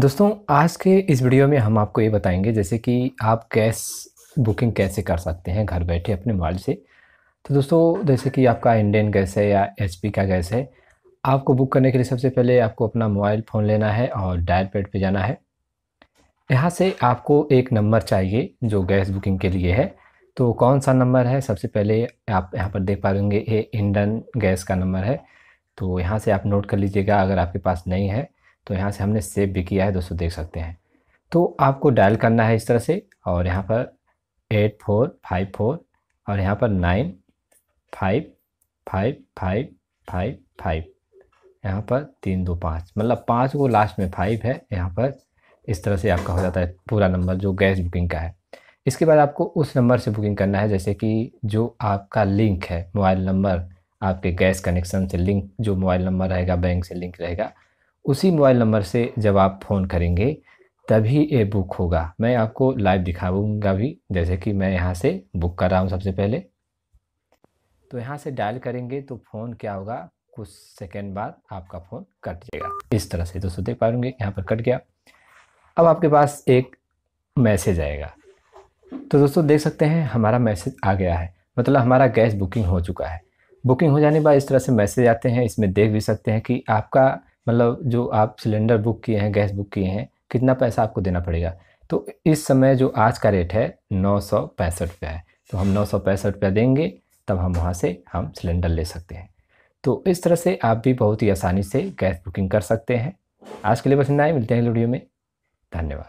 दोस्तों आज के इस वीडियो में हम आपको ये बताएंगे जैसे कि आप गैस बुकिंग कैसे कर सकते हैं घर बैठे अपने मोबाइल से तो दोस्तों जैसे कि आपका इंडियन गैस है या एच का गैस है आपको बुक करने के लिए सबसे पहले आपको अपना मोबाइल फ़ोन लेना है और डायल पैड पे जाना है यहाँ से आपको एक नंबर चाहिए जो गैस बुकिंग के लिए है तो कौन सा नंबर है सबसे पहले आप यहाँ पर देख पा रहे ये इंडियन गैस का नंबर है तो यहाँ से आप नोट कर लीजिएगा अगर आपके पास नहीं है तो यहाँ से हमने सेव भी किया है दोस्तों देख सकते हैं तो आपको डायल करना है इस तरह से और यहाँ पर एट फोर फाइव फोर और यहाँ पर nine five five five five five यहाँ पर तीन दो पाँच मतलब पाँच को लास्ट में फाइव है यहाँ पर इस तरह से आपका हो जाता है पूरा नंबर जो गैस बुकिंग का है इसके बाद आपको उस नंबर से बुकिंग करना है जैसे कि जो आपका लिंक है मोबाइल नंबर आपके गैस कनेक्शन से लिंक जो मोबाइल नंबर रहेगा बैंक से लिंक रहेगा उसी मोबाइल नंबर से जब आप फ़ोन करेंगे तभी ये बुक होगा मैं आपको लाइव दिखाऊंगा भी जैसे कि मैं यहाँ से बुक कर रहा हूँ सबसे पहले तो यहाँ से डायल करेंगे तो फ़ोन क्या होगा कुछ सेकेंड बाद आपका फ़ोन कट जाएगा इस तरह से दोस्तों देख पा लूँगी यहाँ पर कट गया अब आपके पास एक मैसेज आएगा तो दोस्तों देख सकते हैं हमारा मैसेज आ गया है मतलब हमारा गैस बुकिंग हो चुका है बुकिंग हो जाने के बाद इस तरह से मैसेज आते हैं इसमें देख भी सकते हैं कि आपका मतलब जो आप सिलेंडर बुक किए हैं गैस बुक किए हैं कितना पैसा आपको देना पड़ेगा तो इस समय जो आज का रेट है नौ सौ पैंसठ रुपया है तो हम नौ सौ पैंसठ रुपया देंगे तब हम वहाँ से हम सिलेंडर ले सकते हैं तो इस तरह से आप भी बहुत ही आसानी से गैस बुकिंग कर सकते हैं आज के लिए बस इतना ही मिलते हैं वीडियो में धन्यवाद